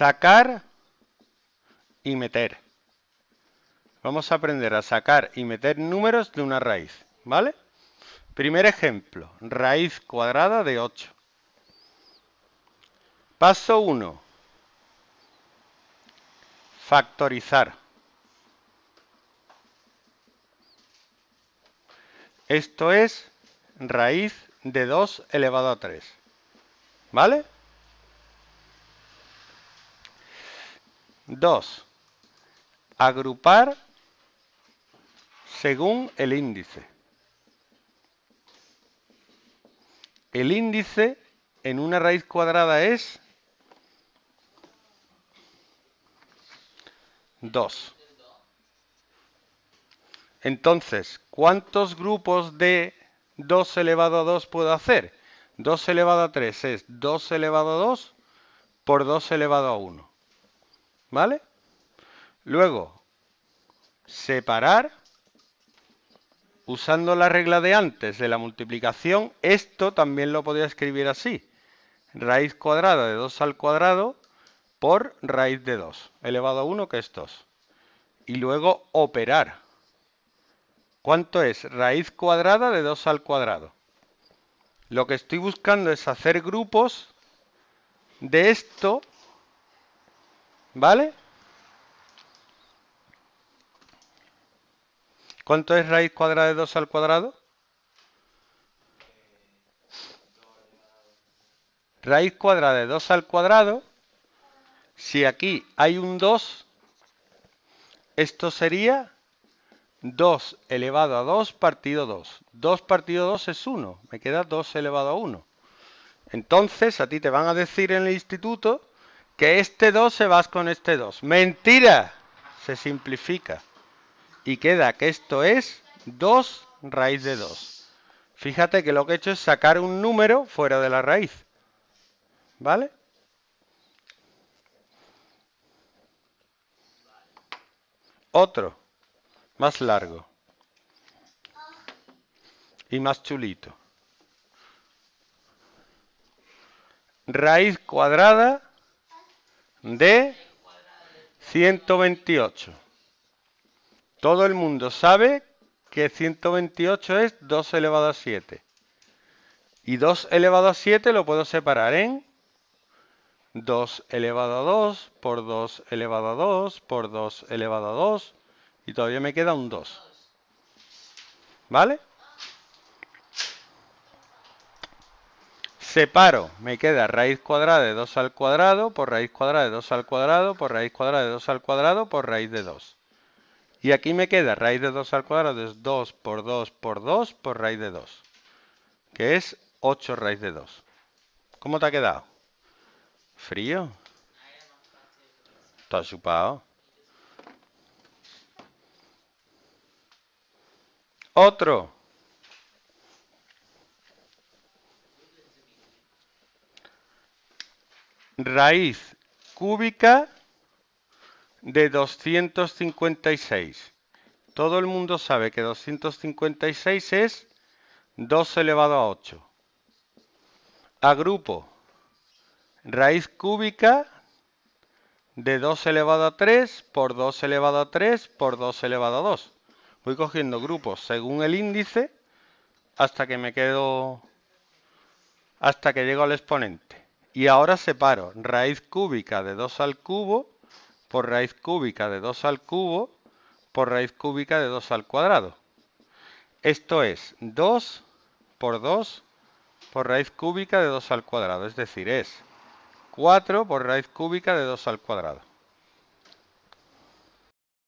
sacar y meter. Vamos a aprender a sacar y meter números de una raíz, ¿vale? Primer ejemplo, raíz cuadrada de 8. Paso 1. Factorizar. Esto es raíz de 2 elevado a 3. ¿Vale? 2. Agrupar según el índice. El índice en una raíz cuadrada es 2. Entonces, ¿cuántos grupos de 2 elevado a 2 puedo hacer? 2 elevado a 3 es 2 elevado a 2 por 2 elevado a 1. ¿Vale? Luego, separar usando la regla de antes de la multiplicación, esto también lo podría escribir así. Raíz cuadrada de 2 al cuadrado por raíz de 2, elevado a 1 que es 2. Y luego operar. ¿Cuánto es raíz cuadrada de 2 al cuadrado? Lo que estoy buscando es hacer grupos de esto ¿Vale? ¿Cuánto es raíz cuadrada de 2 al cuadrado? Raíz cuadrada de 2 al cuadrado, si aquí hay un 2, esto sería 2 elevado a 2 partido 2. 2 partido 2 es 1, me queda 2 elevado a 1. Entonces a ti te van a decir en el instituto que este 2 se va con este 2. ¡Mentira! Se simplifica. Y queda que esto es 2 raíz de 2. Fíjate que lo que he hecho es sacar un número fuera de la raíz. ¿Vale? Otro, más largo y más chulito. Raíz cuadrada de 128. Todo el mundo sabe que 128 es 2 elevado a 7. Y 2 elevado a 7 lo puedo separar en 2 elevado a 2 por 2 elevado a 2 por 2 elevado a 2. Y todavía me queda un 2. ¿Vale? Separo, me queda raíz cuadrada de 2 al cuadrado por raíz cuadrada de 2 al cuadrado por raíz cuadrada de 2 al cuadrado por raíz de 2. Y aquí me queda raíz de 2 al cuadrado es 2 por 2 por 2 por raíz de 2, que es 8 raíz de 2. ¿Cómo te ha quedado? ¿Frío? ¿Estás chupado? Otro. raíz cúbica de 256. Todo el mundo sabe que 256 es 2 elevado a 8. Agrupo raíz cúbica de 2 elevado a 3 por 2 elevado a 3 por 2 elevado a 2. Voy cogiendo grupos según el índice hasta que me quedo, hasta que llego al exponente. Y ahora separo raíz cúbica de 2 al cubo por raíz cúbica de 2 al cubo por raíz cúbica de 2 al cuadrado. Esto es 2 por 2 por raíz cúbica de 2 al cuadrado, es decir, es 4 por raíz cúbica de 2 al cuadrado.